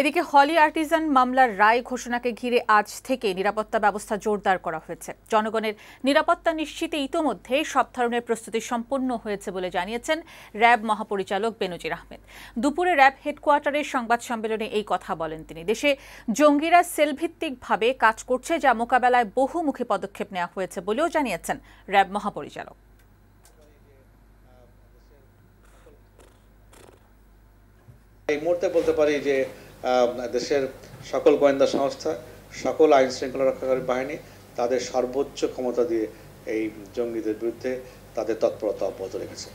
এদিকে Holey Artisan মামলার রায় ঘোষণাকে ঘিরে আজ থেকে নিরাপত্তা ব্যবস্থা জোরদার করা হয়েছে জনগণের নিরাপত্তা নিশ্চিতে ইতোমধ্যে সব ধরনের প্রস্তুতি সম্পন্ন হয়েছে বলে জানিয়েছেন র্যাব মহাপরিচালক বেনজির আহমেদ দুপুরে র্যাব হেডকোয়ার্টারের সংবাদ সম্মেলনে এই কথা বলেন তিনি দেশে জঙ্গিরা সেলভিত্তিকভাবে কাজ করছে যা মোকাবেলায় বহুমুখী পদক্ষেপ নেওয়া হয়েছে বলেও জানিয়েছেন র্যাব মহাপরিচালক এই মুহূর্তে বলতে পারি যে দেশের সকল গোয়েন্দা সংস্থা সকল আইন শৃঙ্খলা রক্ষাকারী বাহিনী তাদের সর্বোচ্চ ক্ষমতা দিয়ে এই জঙ্গিদের বিরুদ্ধে তাদের তৎপরতা অব্যাহত রেখেছে